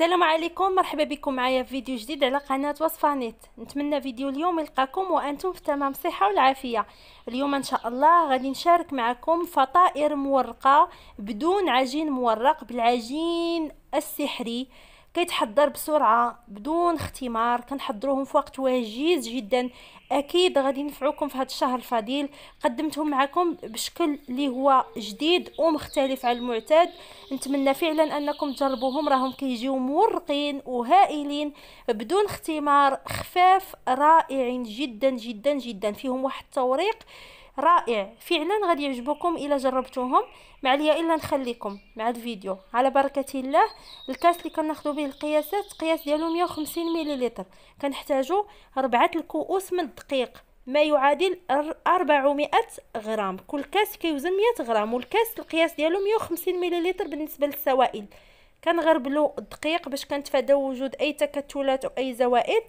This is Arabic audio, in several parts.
السلام عليكم مرحبا بكم معايا في فيديو جديد على قناة وصفة نت نتمنى فيديو اليوم يلقاكم وانتم في تمام صحة والعافية اليوم ان شاء الله غادي نشارك معكم فطائر مورقة بدون عجين مورق بالعجين السحري كيتحضر بسرعه بدون اختمار كنحضروهم في وقت وجيز جدا اكيد غادي ينفعوكم في هذا الشهر الفضيل قدمتهم معكم بشكل اللي هو جديد ومختلف على المعتاد نتمنى فعلا انكم تجربوهم راهم كيجيو مورقين وهائلين بدون اختمار خفاف رائعين جدا جدا جدا فيهم واحد التوريق رائع فعلا غادي يعجبوكم الا جربتوهم ما عليا الا نخليكم مع الفيديو على بركه الله الكاس اللي كناخذوا به القياسات القياس ديالو 150 مليلتر كنحتاجوا اربعه الكؤوس من الدقيق ما يعادل 400 غرام كل كاس كيوزن 100 غرام والكاس القياس ديالو 150 مليلتر بالنسبه للسوائل كنغربلو الدقيق باش كنتفاداو وجود اي تكتلات او اي زوائد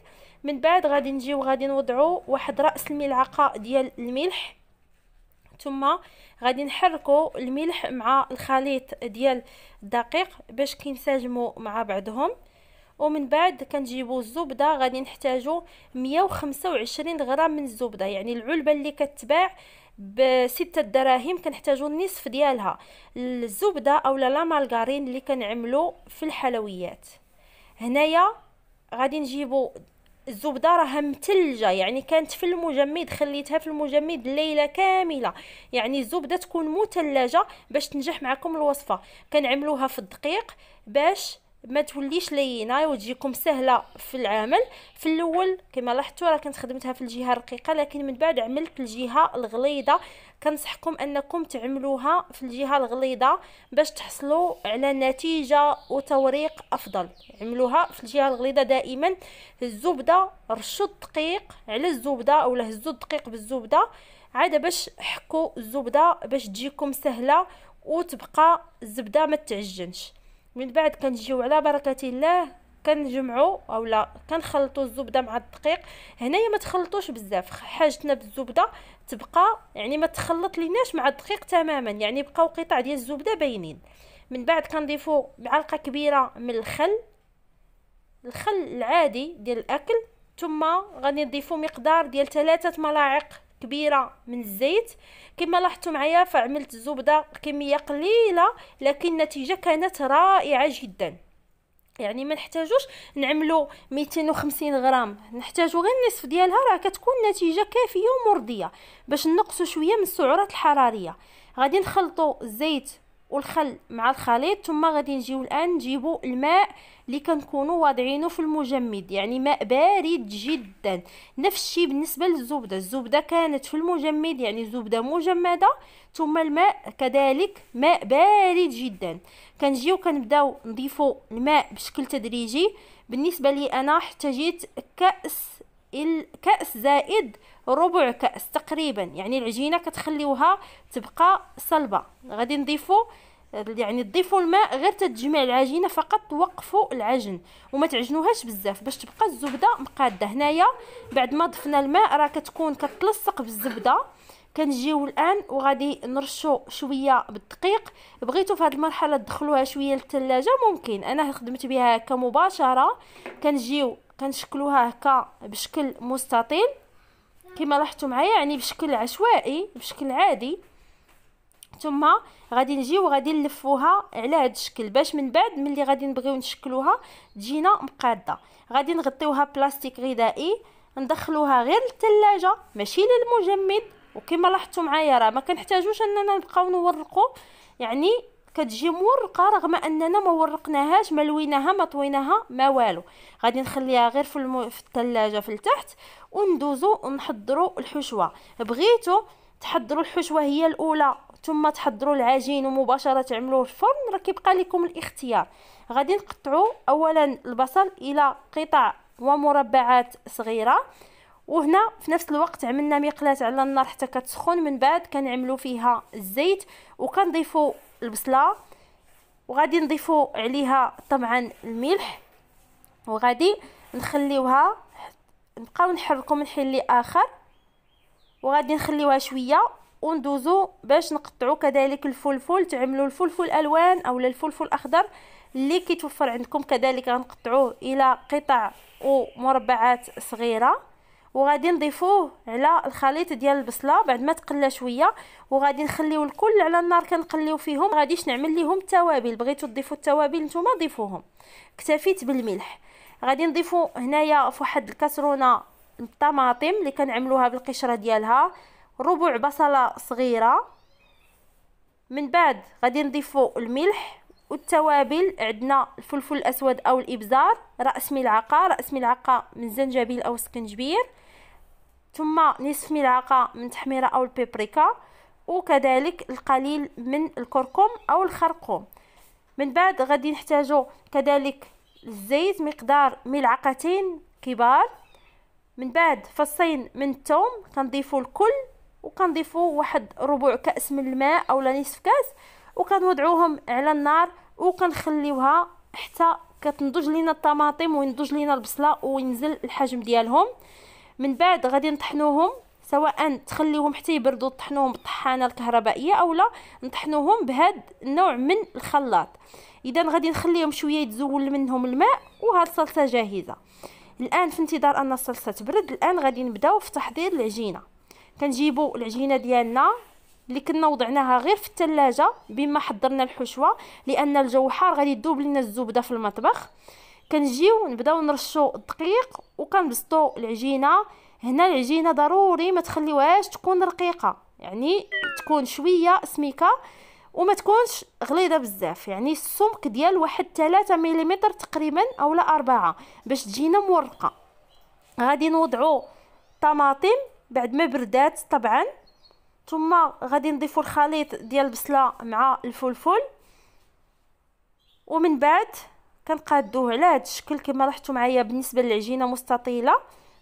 من بعد غادي نجيو غادي نوضعو واحد راس الملعقه ديال الملح ثم غادي نحركوا الملح مع الخليط ديال الدقيق باش كينسجموا مع بعضهم ومن بعد كنجيبو الزبده غادي نحتاجو 125 غرام من الزبده يعني العلبه اللي كتباع بستة دراهم كنحتاجو النصف ديالها الزبده اولا لا مارغارين اللي كنعملو في الحلويات هنايا غادي نجيبو الزبده راها متلجه يعني كانت في المجمد خليتها في المجمد ليله كامله يعني الزبده تكون متلجه باش تنجح معكم الوصفه كنعملوها في الدقيق باش ما توليش لينه وتجيكم سهله في العمل في الاول كما لاحظتوا راه كنت خدمتها في الجهه الرقيقه لكن من بعد عملت الجهه الغليظه كنصحكم انكم تعملوها في الجهه الغليظه باش تحصلوا على نتيجه وتوريق افضل عملوها في الجهه الغليظه دائما الزبده رشوا الدقيق على الزبده اولا هزوا الدقيق بالزبده عاد باش حكوا الزبده باش تجيكم سهله وتبقى الزبده ما تعجنش من بعد كنجيو على بركه الله كنجمعوا اولا كنخلطوا الزبده مع الدقيق هنايا ما تخلطوش بزاف حاجتنا بالزبده تبقى يعني ما تخلط ليناش مع الدقيق تماما يعني بقاو قطع ديال الزبده باينين من بعد كنضيفوا معلقه كبيره من الخل الخل العادي ديال الاكل ثم غادي نضيفوا مقدار ديال ثلاثة ملاعق كبيره من الزيت كما لاحظتوا معايا فعملت زبده كميه قليله لكن النتيجه كانت رائعه جدا يعني ما نحتاجوش نعملو 250 غرام نحتاجو غير النصف ديالها راه كتكون نتيجه كافيه ومرضيه باش نقصو شويه من السعرات الحراريه غادي نخلطو الزيت والخل مع الخليط ثم غادي نجيو الان نجيبو الماء اللي كنكونوا واضعينه في المجمد يعني ماء بارد جدا نفس الشيء بالنسبه للزبده الزبده كانت في المجمد يعني زبده مجمده ثم الماء كذلك ماء بارد جدا كنجيو كنبداو نضيفوا الماء بشكل تدريجي بالنسبه لي انا احتاجيت كاس الكاس زائد ربع كاس تقريبا يعني العجينه كتخليوها تبقى صلبه غادي نضيفوا يعني تضيفوا الماء غير تتجمع العجينه فقط توقفوا العجن وما تعجنوهاش بزاف باش تبقى الزبده مقاده هنايا بعد ما ضفنا الماء راه كتكون كتلصق بالزبده كنجيو الان وغادي نرشو شويه بالدقيق بغيتو في هذه المرحله تدخلوها شويه للثلاجه ممكن انا خدمت بها هكا مباشره كنجيو كنشكلوها هكا بشكل مستطيل كما لاحظتوا معايا يعني بشكل عشوائي بشكل عادي ثم غادي نجيو غادي نلفوها على هذا الشكل باش من بعد ملي غادي نبغيو نشكلوها تجينا مقاده غادي نغطيوها بلاستيك غذائي ندخلوها غير للثلاجه ماشي للمجمد وكما لاحظتوا معايا راه ما كنحتاجوش اننا نبقاو نورقو يعني كتجي مورقه رغم اننا ما ورقناهاش ما لويناها ما طويناها ما والو غادي نخليها غير في, المو... في الثلاجه في التحت وندوزو ونحضروا الحشوه بغيتو تحضروا الحشوه هي الاولى ثم تحضروا العجين ومباشره تعملوه في الفرن راه كيبقى لكم الاختيار غادي نقطعوا اولا البصل الى قطع ومربعات صغيره وهنا في نفس الوقت عملنا مقلاه على النار حتى كتسخن من بعد كنعملو فيها الزيت وكنضيفو البصله وغادي نضيفو عليها طبعا الملح وغادي نخليوها نبقاو نحركو من حين لاخر وغادي نخليوها شويه وندوزو باش نقطعو كذلك الفلفل تعملوا الفلفل الالوان اولا الفلفل الاخضر اللي كيتوفر عندكم كذلك غنقطعوه الى قطع ومربعات صغيره وغادي نضيفوه على الخليط ديال البصله بعد ما تقلى شويه وغادي نخليو الكل على النار كنقليو فيهم غاديش نعمل ليهم التوابل بغيتو تضيفوا التوابل نتوما ضيفوهم اكتفيت بالملح غادي نضيفو هنايا فواحد الكسرونه الطماطم اللي كنعملوها بالقشره ديالها ربع بصله صغيره من بعد غادي نضيفو الملح والتوابل عندنا الفلفل الاسود او الابزار راس ملعقه راس ملعقه من الزنجبيل او السكنجبير ثم نصف ملعقة من تحميرة أو البيبريكا وكذلك القليل من الكركم أو الخرقوم من بعد غادي نحتاجو كذلك الزيت مقدار ملعقتين كبار من بعد فصين من الثوم كنضيفو الكل وكنضيفو واحد ربع كاس من الماء اولا نصف كاس وكنوضعوهم على النار وكنخليوها حتى كتنضج لينا الطماطم وينضج لينا البصله وينزل الحجم ديالهم من بعد غادي نطحنوهم سواء تخليهم حتى يبردوا طحنوهم بالطحانه الكهربائيه اولا نطحنوهم بهاد النوع من الخلاط اذا غادي نخليهم شويه يتزول منهم الماء وهاد الصلصه جاهزه الان في انتظار ان الصلصه تبرد الان غادي نبداو في تحضير العجينه كنجيبوا العجينه ديالنا اللي كنا وضعناها غير في الثلاجه بما حضرنا الحشوه لان الجو حار غادي يذوب لنا الزبده في المطبخ كنجيو نبداو نرشو الدقيق وكنبسطو العجينه هنا العجينه ضروري ما تخليوهاش تكون رقيقه يعني تكون شويه سميكه وما تكونش غليظه بزاف يعني السمك ديال واحد 3 ملم تقريبا اولا أربعة باش تجينا مورقه غادي نوضعو طماطم بعد ما بردات طبعا ثم غادي نضيفو الخليط ديال البصله مع الفلفل ومن بعد كنقادوه على هذا الشكل كما لاحظتوا معايا بالنسبه للعجينه مستطيله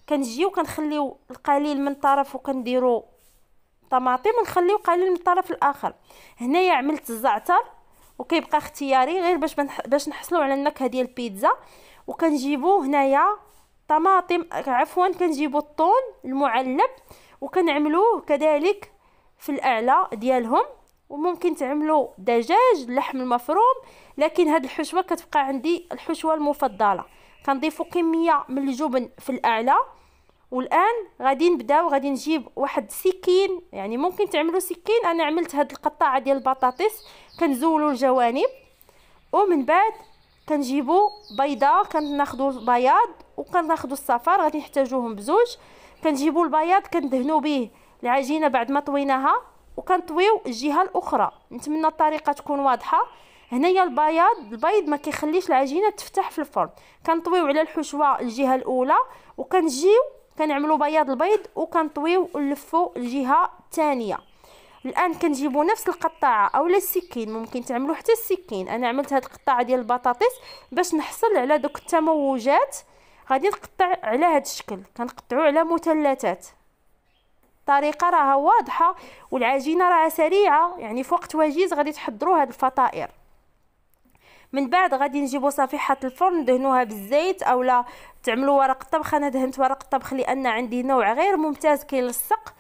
كنجيو كنخليو القليل من طرف وكنديرو طماطم ونخليو قليل من الطرف الاخر هنايا عملت الزعتر وكيبقى اختياري غير باش باش نحصلوا على النكهه ديال البيتزا وكنجيبو هنايا طماطم عفوا كنجيبو الطون المعلب وكنعملوه كذلك في الاعلى ديالهم وممكن تعملوا دجاج اللحم المفروم لكن هاد الحشوه كتبقى عندي الحشوه المفضله كنضيفوا كميه من الجبن في الاعلى والان غادي نبداو غادي نجيب واحد سكين يعني ممكن تعملوا سكين انا عملت هاد القطاعه ديال البطاطس كنزولوا الجوانب ومن بعد كنجيبوا بيضه كناخذوا البياض وكناخذوا الصفار غادي نحتاجوهم بزوج كنجيبوا البياض كندهنوا به العجينه بعد ما طويناها وكنطويو الجهه الاخرى نتمنى الطريقه تكون واضحه هنايا البياض البيض ما كيخليش العجينه تفتح في الفرن كنطويو على الحشوه الجهه الاولى وكنجيو كنعملو بياض البيض وكنطويو ونلفوا الجهه الثانيه الان كنجيبو نفس القطاعه اولا السكين ممكن تعملو حتى السكين انا عملت هاد القطاعه ديال البطاطس باش نحصل على دوك التموجات غادي نقطع على هاد الشكل كنقطعو على مثلثات الطريقه راها واضحه والعجينه راها سريعه يعني في وقت وجيز غادي تحضروا هاد الفطائر من بعد غادي نجيبو صفيحه الفرن ندهنوها بالزيت اولا تعملوا ورق الطبخ انا دهنت ورق الطبخ لان عندي نوع غير ممتاز كيلصق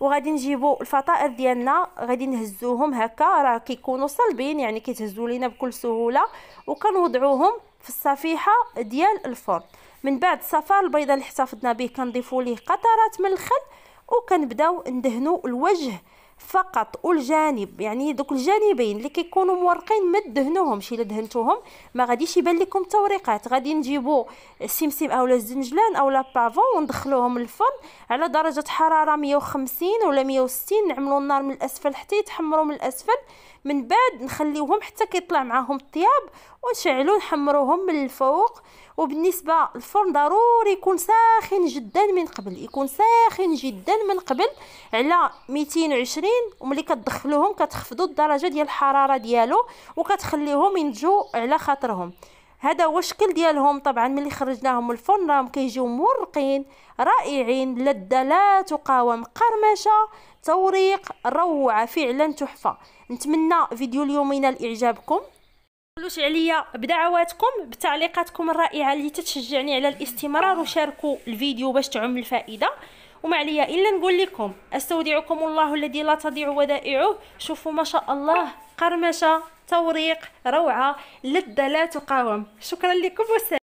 وغادي نجيبو الفطائر ديالنا غادي نهزوهم هكا راه كيكونوا صلبين يعني كيتهزوا لينا بكل سهوله وكنوضعوهم في الصفيحه ديال الفرن من بعد صفار البيضه اللي احتفظنا به كنضيفوا ليه قطرات من الخل وكنبداو ندهنوا الوجه فقط والجانب يعني دوك الجانبين اللي كيكونوا مورقين ما تدهنوهمش الا دهنتوهم ما غاديش يبان لكم توريقات غادي نجيبوا السمسم اولا الزنجلان اولا بافون وندخلوهم الفرن على درجه حراره 150 ولا 160 نعملوا النار من الاسفل حتى يتحمروا من الاسفل من بعد نخليوهم حتى كيطلع معاهم الطياب ونشعلوا نحمروهم من الفوق وبالنسبه للفرن ضروري يكون ساخن جدا من قبل يكون ساخن جدا من قبل على 220 وملي كتدخلوهم كتخفضوا الدرجه ديال الحراره ديالو وكتخليهم ينتجوا على خاطرهم هذا هو الشكل ديالهم طبعا ملي خرجناهم من الفرن راهم كيجيو مرقين رائعين لذة لا تقاوم قرمشه توريق روعه فعلا تحفه نتمنى فيديو اليومين الاعجابكم تقلوش عليا بدعواتكم بتعليقاتكم الرائعه اللي تتشجعني على الاستمرار وشاركوا الفيديو باش تعم الفائده وما عليا الا نقول لكم استودعكم الله الذي لا تضيع ودائعه شوفوا ما شاء الله قرمشه توريق روعه لذه لا تقاوم شكرا لكم وسلام